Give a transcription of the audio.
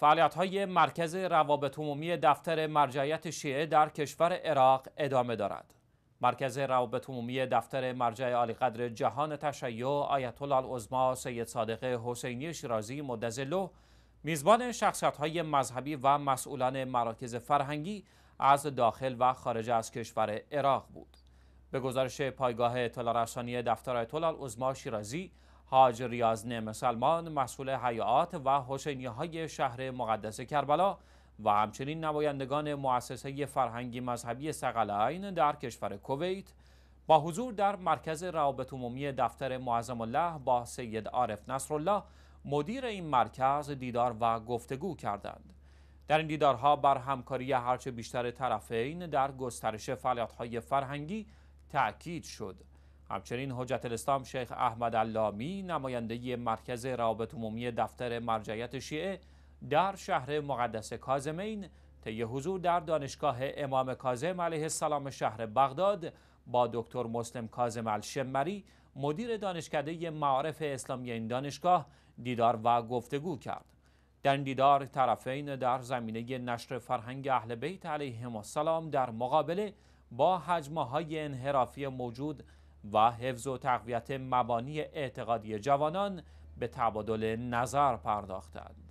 فعالیت های مرکز روابط عمومی دفتر مرجعیت شیعه در کشور عراق ادامه دارد. مرکز روابط عمومی دفتر مرجع قدر جهان تشیع آیت الله العظما سید صادق حسینی شیرازی مدزلو میزبان شخصیت های مذهبی و مسئولان مراکز فرهنگی از داخل و خارج از کشور عراق بود. به گزارش پایگاه اطلاع رسانی دفتر آیت الله العظما شیرازی حاج ریاضنه سلمان، مسئول حیات و حسینی های شهر مقدس کربلا و همچنین نمایندگان مؤسسه فرهنگی مذهبی سقلین در کشور کویت با حضور در مرکز روابط عمومی دفتر معظم الله با سید عارف نصرالله مدیر این مرکز دیدار و گفتگو کردند در این دیدارها بر همکاری هرچه بیشتر طرفین در گسترش فعالیت‌های فرهنگی تأکید شد همچنین حجت الاسلام شیخ احمد اللامی نماینده مرکز روابط عمومی دفتر مرجعیت شیعه در شهر مقدس کازمین طی حضور در دانشگاه امام کازم علیه السلام شهر بغداد با دکتر مسلم کازم الشمری مدیر دانشکده معارف اسلامی این دانشگاه دیدار و گفتگو کرد در این دیدار طرفین در زمینه نشر فرهنگ اهل بیت علیهم السلام در مقابله با حجمه های انحرافی موجود و حفظ و تقویت مبانی اعتقادی جوانان به تبادل نظر پرداختند.